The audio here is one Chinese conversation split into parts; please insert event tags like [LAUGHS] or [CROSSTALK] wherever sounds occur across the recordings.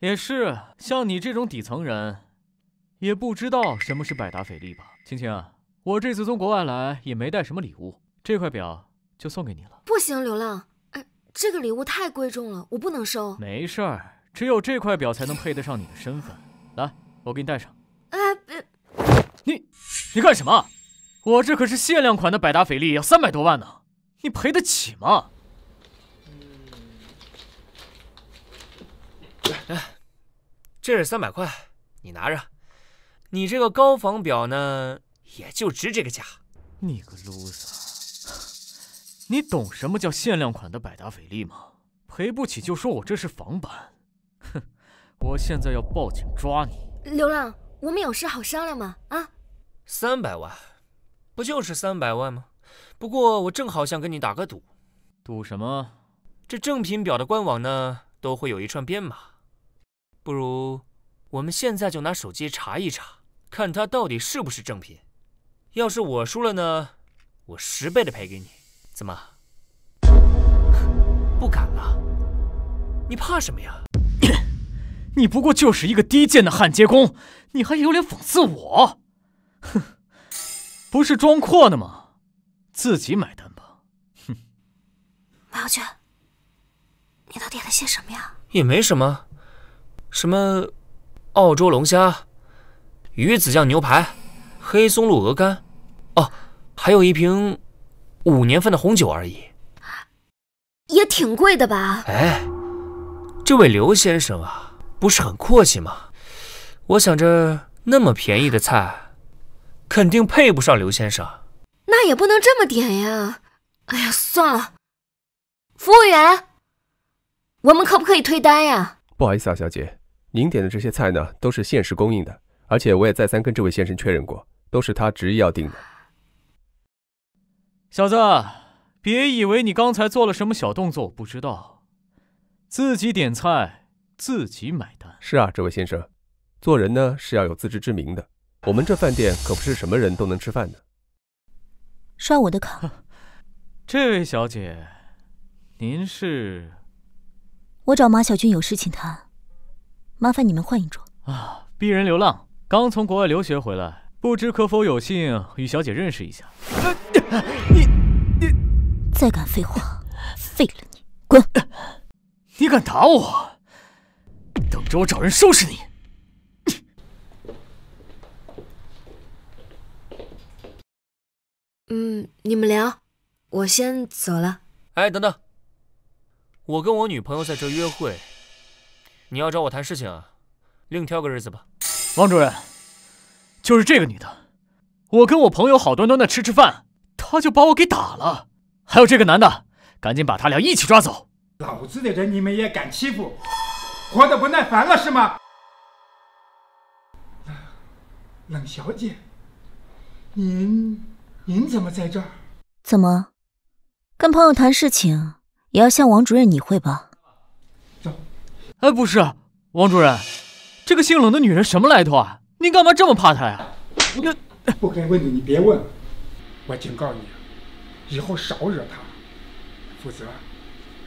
也是，像你这种底层人，也不知道什么是百达翡丽吧？青青，我这次从国外来也没带什么礼物，这块表就送给你了。不行，流浪，这个礼物太贵重了，我不能收。没事儿，只有这块表才能配得上你的身份。来，我给你戴上。哎、别，你你干什么？我这可是限量款的百达翡丽，要三百多万呢，你赔得起吗？哎，这是三百块，你拿着。你这个高仿表呢，也就值这个价。你个 loser，你懂什么叫限量款的百达翡丽吗？赔不起就说我这是仿版。哼，我现在要报警抓你。流浪，我们有事好商量嘛？啊？三百万，不就是三百万吗？不过我正好想跟你打个赌。赌什么？这正品表的官网呢，都会有一串编码。不如我们现在就拿手机查一查，看他到底是不是正品。要是我输了呢，我十倍的赔给你。怎么？[LAUGHS] 不敢了？你怕什么呀？[COUGHS] 你不过就是一个低贱的焊接工，你还有脸讽刺我？哼，[LAUGHS] 不是装阔呢吗？自己买单吧。哼，马小军，你都点了些什么呀？也没什么。什么，澳洲龙虾、鱼子酱牛排、黑松露鹅肝，哦，还有一瓶五年份的红酒而已，也挺贵的吧？哎，这位刘先生啊，不是很阔气吗？我想着那么便宜的菜，肯定配不上刘先生。那也不能这么点呀！哎呀，算了。服务员，我们可不可以退单呀？不好意思啊，小姐。您点的这些菜呢，都是限时供应的，而且我也再三跟这位先生确认过，都是他执意要订的。小子，别以为你刚才做了什么小动作，我不知道。自己点菜，自己买单。是啊，这位先生，做人呢是要有自知之明的。我们这饭店可不是什么人都能吃饭的。刷我的卡。这位小姐，您是？我找马小军有事情谈。麻烦你们换一桌啊！鄙人流浪，刚从国外留学回来，不知可否有幸与小姐认识一下。你你再敢废话，废了你！滚！你敢打我，等着我找人收拾你。嗯，你们聊，我先走了。哎，等等，我跟我女朋友在这约会。你要找我谈事情，啊，另挑个日子吧。王主任，就是这个女的，我跟我朋友好端端的吃吃饭，她就把我给打了。还有这个男的，赶紧把他俩一起抓走。老子的人你们也敢欺负？活得不耐烦了是吗？冷小姐，您您怎么在这儿？怎么跟朋友谈事情也要向王主任你汇报？哎，不是，王主任，这个姓冷的女人什么来头啊？您干嘛这么怕她呀？那不该问的你别问，我警告你，以后少惹她，否则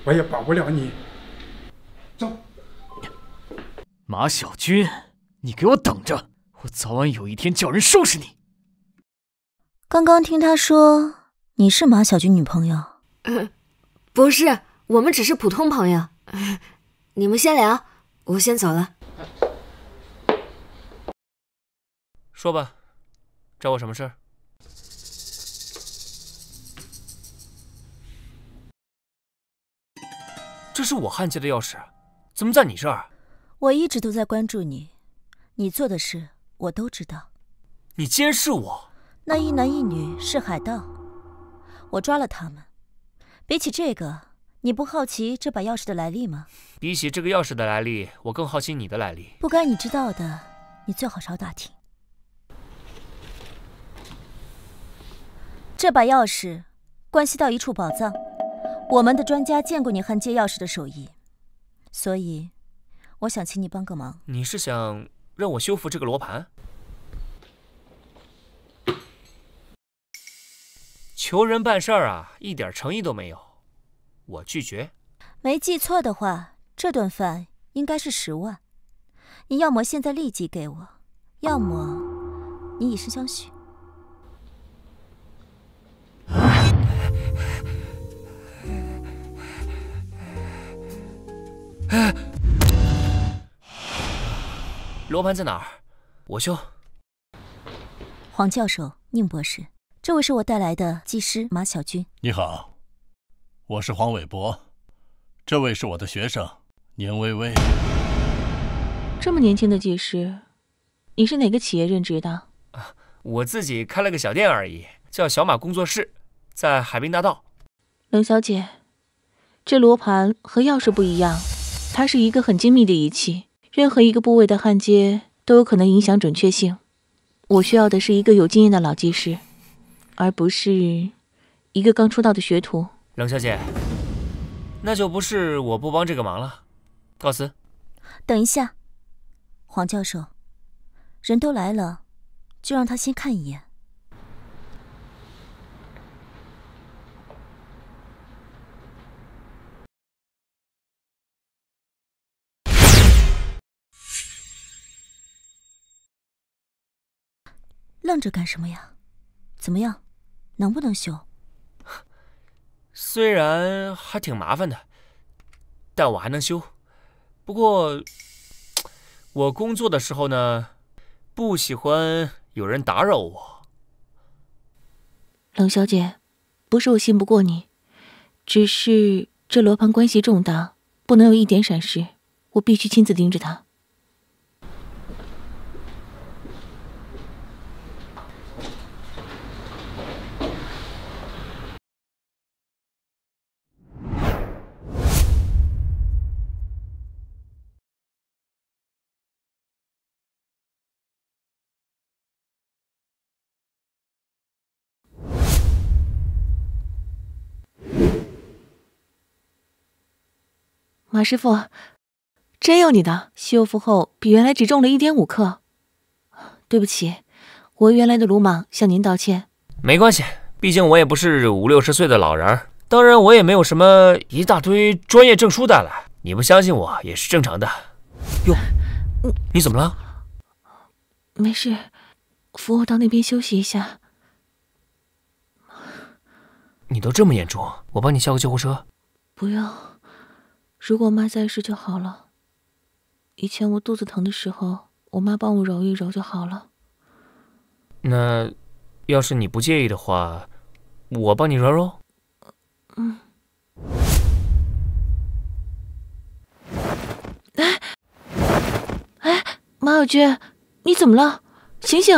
我也保不了你。走，马小军，你给我等着，我早晚有一天叫人收拾你。刚刚听他说你是马小军女朋友？不是，我们只是普通朋友。你们先聊，我先走了。说吧，找我什么事儿？这是我焊接的钥匙，怎么在你这儿？我一直都在关注你，你做的事我都知道。你监视我？那一男一女是海盗，我抓了他们。比起这个。你不好奇这把钥匙的来历吗？比起这个钥匙的来历，我更好奇你的来历。不该你知道的，你最好少打听。这把钥匙关系到一处宝藏，我们的专家见过你焊接钥匙的手艺，所以我想请你帮个忙。你是想让我修复这个罗盘？求人办事儿啊，一点诚意都没有。我拒绝。没记错的话，这顿饭应该是十万。你要么现在立即给我，要么你以身相许。罗盘在哪儿？我修。黄教授，宁博士，这位是我带来的技师马小军。你好。我是黄伟博，这位是我的学生宁微微。这么年轻的技师，你是哪个企业任职的？我自己开了个小店而已，叫小马工作室，在海滨大道。冷小姐，这罗盘和钥匙不一样，它是一个很精密的仪器，任何一个部位的焊接都有可能影响准确性。我需要的是一个有经验的老技师，而不是一个刚出道的学徒。冷小姐，那就不是我不帮这个忙了。告辞。等一下，黄教授，人都来了，就让他先看一眼。愣着干什么呀？怎么样，能不能修？虽然还挺麻烦的，但我还能修。不过，[TSK] 我工作的时候呢，不喜欢有人打扰我。冷小姐，不是我信不过你，只是这罗盘关系重大，不能有一点闪失，我必须亲自盯着它。马师傅，真有你的！修复后比原来只重了一点五克。对不起，我原来的鲁莽，向您道歉。没关系，毕竟我也不是五六十岁的老人。当然，我也没有什么一大堆专业证书带来，你不相信我也是正常的。哟，你怎么了？没事，扶我到那边休息一下。你都这么严重，我帮你叫个救护车。不用。如果妈在世就好了。以前我肚子疼的时候，我妈帮我揉一揉就好了。那，要是你不介意的话，我帮你揉揉。嗯。哎，哎，马小军，你怎么了？醒醒！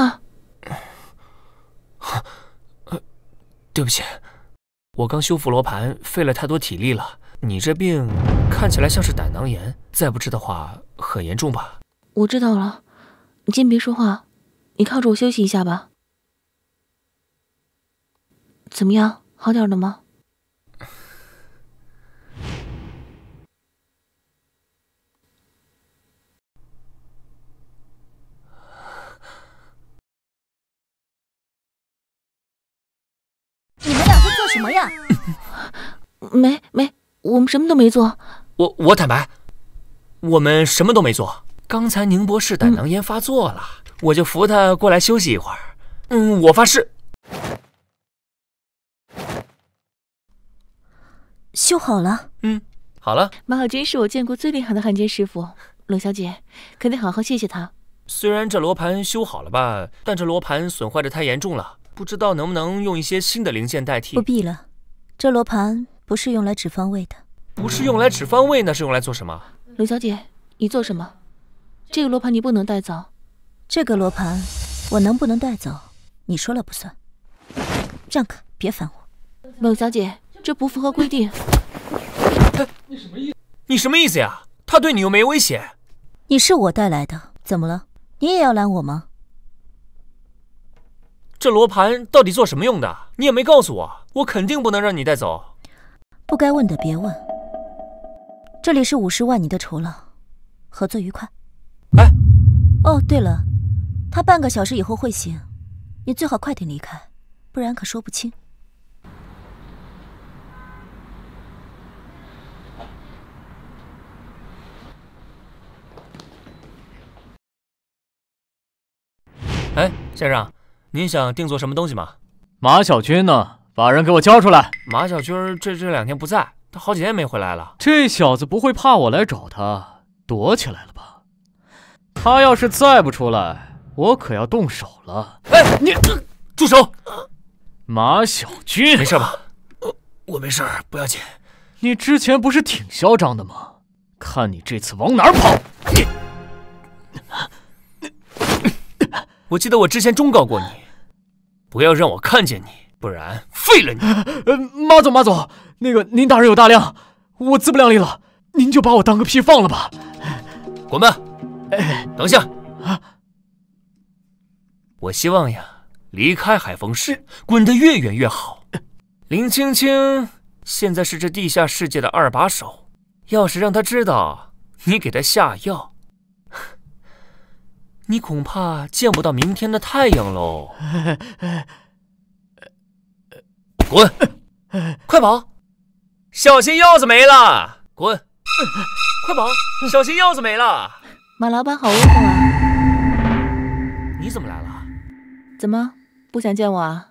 对不起，我刚修复罗盘，费了太多体力了。你这病看起来像是胆囊炎，再不治的话很严重吧？我知道了，你先别说话，你靠着我休息一下吧。怎么样，好点了吗？你们两个做什么呀？没 [LAUGHS] 没。我们什么都没做，我我坦白，我们什么都没做。刚才宁博士胆囊炎发作了，我就扶他过来休息一会儿。嗯，我发誓修好了。嗯，好了。马小军是我见过最厉害的焊接师傅，冷小姐肯定好好谢谢他。虽然这罗盘修好了吧，但这罗盘损坏的太严重了，不知道能不能用一些新的零件代替。不必了，这罗盘。不是用来指方位的，不是用来指方位，那是用来做什么？冷小姐，你做什么？这个罗盘你不能带走。这个罗盘我能不能带走，你说了不算。让开，别烦我。冷小姐，这不符合规定。你什么意思？你什么意思呀？他对你又没威胁。你是我带来的，怎么了？你也要拦我吗？这罗盘到底做什么用的？你也没告诉我，我肯定不能让你带走。不该问的别问。这里是五十万，你的酬劳。合作愉快。哎，哦，对了，他半个小时以后会醒，你最好快点离开，不然可说不清。哎，先生，您想定做什么东西吗？马小军呢？把人给我交出来！马小军这这两天不在，他好几天没回来了。这小子不会怕我来找他躲起来了吧？他要是再不出来，我可要动手了。哎，你住手！马小军，没事吧？我没事，不要紧。你之前不是挺嚣张的吗？看你这次往哪跑！你，我记得我之前忠告过你，不要让我看见你。不然废了你！[LAUGHS] 呃，马总，马总，那个您大人有大量，我自不量力了，您就把我当个屁放了吧。滚吧！等一下啊！我希望呀，离开海风市，滚得越远越好。林青青现在是这地下世界的二把手，要是让她知道你给她下药，[LAUGHS] 你恐怕见不到明天的太阳喽。[LAUGHS] 滚！快跑！小心钥匙没了！滚！快跑！小心钥匙没了！马老板好威风啊！你怎么来了？怎么不想见我啊？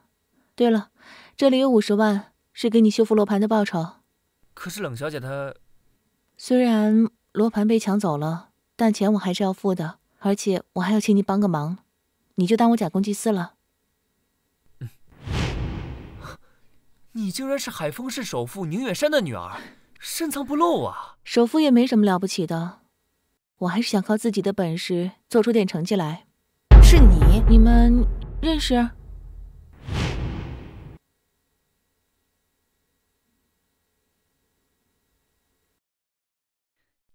对了，这里有五十万，是给你修复罗盘的报酬。可是冷小姐她……虽然罗盘被抢走了，但钱我还是要付的。而且我还要请你帮个忙，你就当我假公济私了。你竟然是海丰市首富宁远山的女儿，深藏不露啊！首富也没什么了不起的，我还是想靠自己的本事做出点成绩来。是你？你们认识？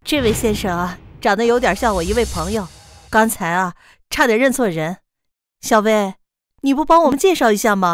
这位先生啊，长得有点像我一位朋友，刚才啊，差点认错人。小薇，你不帮我们介绍一下吗？